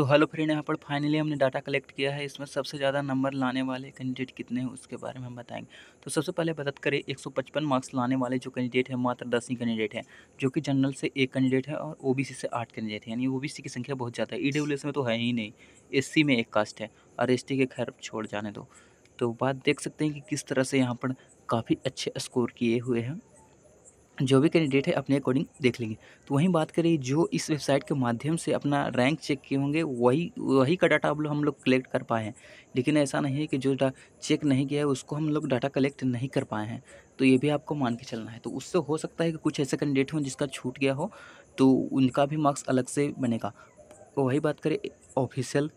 तो hello friend यहाँ पर फाइनली हमने डाटा कलेक्ट किया है इसमें सबसे ज़्यादा नंबर लाने वाले कैंडिडेट कितने हैं उसके बारे में हम बताएंगे तो सबसे पहले मदद करें 155 मार्क्स लाने वाले जो कैंडिडेट हैं मात्र दस ही कैंडिडेट हैं जो कि जनरल से एक कैंडिडेट है और ओबीसी से आठ कैंडिडेट है यानी ओबीसी की संख्या बहुत ज़्यादा है ई e में तो है ही नहीं एस में एक कास्ट है और एस के खैर छोड़ जाने दो तो बात देख सकते हैं कि किस तरह से यहाँ पर काफ़ी अच्छे स्कोर किए हुए हैं जो भी कैंडिडेट है अपने अकॉर्डिंग देख लेंगे तो वहीं बात करें जो इस वेबसाइट के माध्यम से अपना रैंक चेक किए होंगे वही वही का डाटा अब हम लोग कलेक्ट कर पाए हैं लेकिन ऐसा नहीं है कि जो चेक नहीं किया है उसको हम लोग डाटा कलेक्ट नहीं कर पाए हैं तो ये भी आपको मान के चलना है तो उससे हो सकता है कि कुछ ऐसे कैंडिडेट हों जिसका छूट गया हो तो उनका भी मार्क्स अलग से बनेगा तो वही बात करें ऑफिशियल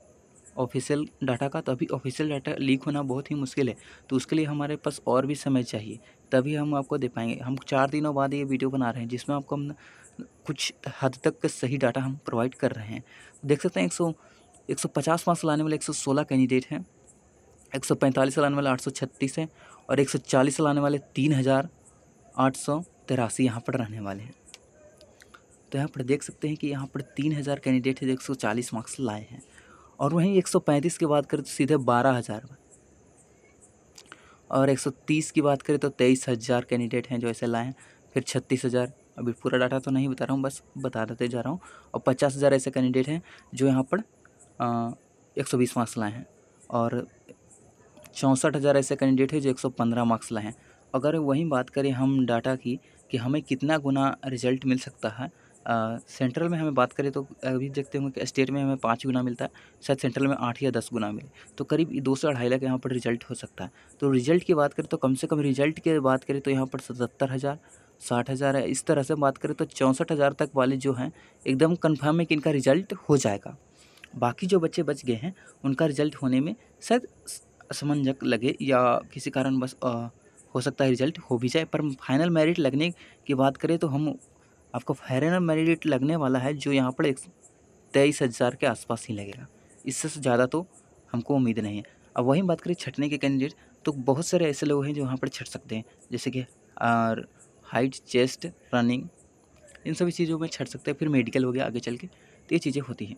ऑफिशियल डाटा का तो अभी ऑफिशियल डाटा लीक होना बहुत ही मुश्किल है तो उसके लिए हमारे पास और भी समय चाहिए तभी हम आपको दे पाएंगे हम चार दिनों बाद ये वीडियो बना रहे हैं जिसमें आपको हम कुछ हद तक सही डाटा हम प्रोवाइड कर रहे हैं देख सकते हैं एक सौ एक सौ पचास मार्क्स लाने वाले एक सौ सोलह कैंडिडेट हैं एक सौ पैंतालीस लाने वाले आठ सौ छत्तीस हैं और एक सौ चालीस लाने वाले तीन हज़ार आठ सौ तिरासी यहाँ पर रहने वाले हैं तो यहाँ पर देख सकते हैं कि यहाँ पर तीन हज़ार कैंडिडेट जो एक सौ चालीस मार्क्स लाए हैं और वहीं एक सौ पैंतीस बात करें कर सीधे बारह हज़ार और 130 की बात करें तो तेईस हज़ार कैंडिडेट हैं जो ऐसे लाए हैं फिर छत्तीस हज़ार अभी पूरा डाटा तो नहीं बता रहा हूँ बस बता देते जा रहा हूँ और पचास हज़ार ऐसे कैंडिडेट हैं जो यहाँ पर एक सौ बीस मार्क्स लाए हैं और चौंसठ हज़ार ऐसे कैंडिडेट हैं जो एक सौ पंद्रह मार्क्स लाए हैं अगर वहीं बात करें हम डाटा की कि हमें कितना गुना रिजल्ट मिल सकता है सेंट्रल में हमें बात करें तो अभी देखते होंगे कि स्टेट में हमें पाँच गुना मिलता है शायद सेंट्रल में आठ या दस गुना मिले तो करीब दो से अढ़ाई लाख यहाँ पर रिजल्ट हो सकता है तो रिजल्ट की बात करें तो कम से कम रिजल्ट की बात करें तो यहाँ पर सतहत्तर हज़ार साठ हज़ार है इस तरह से बात करें तो चौंसठ हज़ार तक वाले जो हैं एकदम कन्फर्म है कि इनका रिजल्ट हो जाएगा बाकी जो बच्चे बच गए हैं उनका रिजल्ट होने में शायद असमंजक लगे या किसी कारण बस हो सकता है रिजल्ट हो भी जाए पर फाइनल मेरिट लगने की बात करें तो हम आपको फाइनल मेरिट लगने वाला है जो यहाँ पर एक तेईस हज़ार के आसपास ही लगेगा इससे ज़्यादा तो हमको उम्मीद नहीं है अब वहीं बात करें छटने के कैंडिडेट तो बहुत सारे ऐसे लोग हैं जो यहाँ पर छट सकते हैं जैसे कि हाइट चेस्ट रनिंग इन सभी चीज़ों में छट सकते हैं फिर मेडिकल हो गया आगे चल के तो ये चीज़ें होती हैं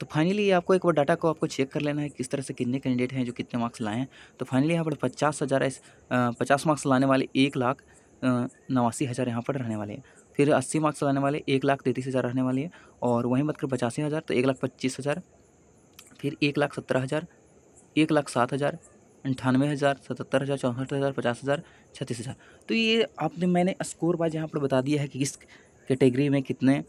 तो फाइनली आपको एक बार डाटा को आपको चेक कर लेना है किस तरह से कितने कैंडिडेट हैं जो कितने मार्क्स लाए हैं तो फाइनली यहाँ पर पचास हज़ार पचास मार्क्स लाने वाले एक लाख नवासी हज़ार यहाँ पर रहने वाले हैं फिर अस्सी मार्क्स लाने वाले एक लाख तैंतीस हज़ार रहने वाले हैं और वहीं बात करें पचासी हज़ार तो एक लाख पच्चीस हज़ार फिर एक लाख सत्रह हज़ार एक लाख सात हज़ार अंठानवे हज़ार सतहत्तर हज़ार चौंसठ हज़ार पचास हज़ार छत्तीस हज़ार तो ये आपने मैंने स्कोर वाइज यहाँ पर बता दिया है कि किस कैटेगरी में कितने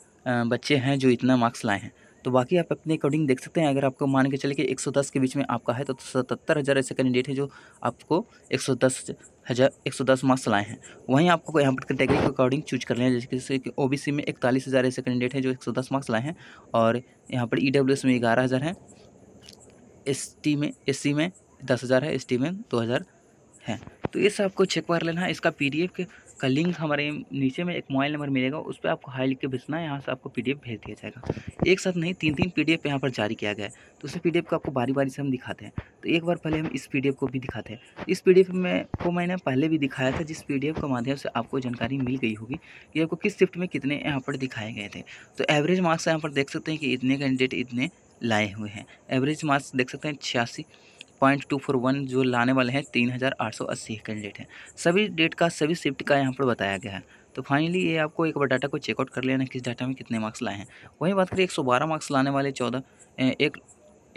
बच्चे हैं जो इतना मार्क्स लाए हैं तो बाकी आप अपने अकॉर्डिंग देख सकते हैं अगर आपको मान के चले कि 110 के बीच में आपका है तो सतहत्तर हज़ार ऐसे कैंडिडेट हैं जो आपको 110 हज़ार एक सौ दस मार्क्स लाए हैं वहीं आपको यहाँ पर कैटेगरी के अकॉर्डिंग चूज कर लेना जैसे जैसे कि ओ में इकतालीस हज़ार ऐसे कैंडिडेट हैं जो एक सौ दस मार्क्स लाए हैं और यहाँ पर ई e में ग्यारह हज़ार हैं एस में एस में दस हज़ार है एस में दो हज़ार है तो ये सब आपको चेक कर लेना इसका पी का लिंक हमारे नीचे में एक मोबाइल नंबर मिलेगा उस पर आपको हाई लिख के भेजना है यहाँ से आपको पी भेज दिया जाएगा एक साथ नहीं तीन तीन पी डी यहाँ पर जारी किया गया है तो उसे पी को आपको बारी बारी से हम दिखाते हैं तो एक बार पहले हम इस पी को भी दिखाते हैं इस पी में को मैंने पहले भी दिखाया था जिस पी के माध्यम से आपको जानकारी मिल गई होगी कि आपको किस शिफ्ट में कितने यहाँ पर दिखाए गए थे तो एवरेज मार्क्स यहाँ पर देख सकते हैं कि इतने कैंडिडेट इतने लाए हुए हैं एवरेज मार्क्स देख सकते हैं छियासी पॉइंट टू फोर वन जो लाने वाले हैं तीन हज़ार आठ सौ अस्सी कैंडिडेट हैं सभी डेट का सभी शिफ्ट का यहाँ पर बताया गया है तो फाइनली ये आपको एक बार डाटा को चेकआउट कर लेना किस डाटा में कितने मार्क्स लाए हैं वहीं बात करिए एक सौ बारह मार्क्स लाने वाले चौदह एक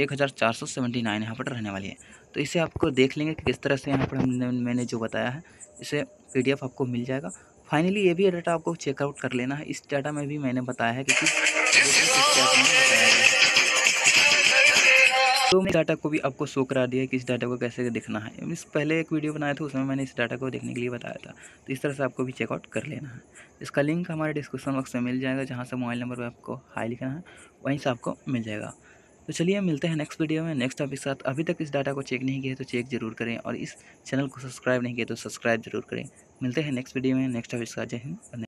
एक हज़ार चार सौ सेवेंटी नाइन यहाँ पर रहने वाली है तो इसे आपको देख लेंगे कि किस तरह से यहाँ पर हमने मैंने जो बताया है इसे पी आपको मिल जाएगा फाइनली ये भी डाटा आपको चेकआउट कर लेना है इस डाटा में भी मैंने बताया है कि किस तो मैं डाटा को भी आपको शो करा दिया कि इस डाटा को कैसे देखना है इस पहले एक वीडियो बनाया था उसमें मैंने इस डाटा को देखने के लिए बताया था तो इस तरह से आपको भी चेकआउट कर लेना है इसका लिंक हमारे डिस्क्रिप्शन बॉक्स में मिल जाएगा जहाँ से मोबाइल नंबर पर आपको हाई लिखना है वहीं से आपको मिल जाएगा तो चलिए मिलते हैं नेक्स्ट वीडियो में नेक्स्ट टॉपिक के साथ अभी तक इस डाटा को चेक नहीं किया तो चेक जरूर करें और इस चैनल को सब्सक्राइब नहीं किया तो सब्सक्राइब जरूर करें मिलते हैं नेक्स्ट वीडियो में नेक्स्ट टॉपिक साथ जय हिंद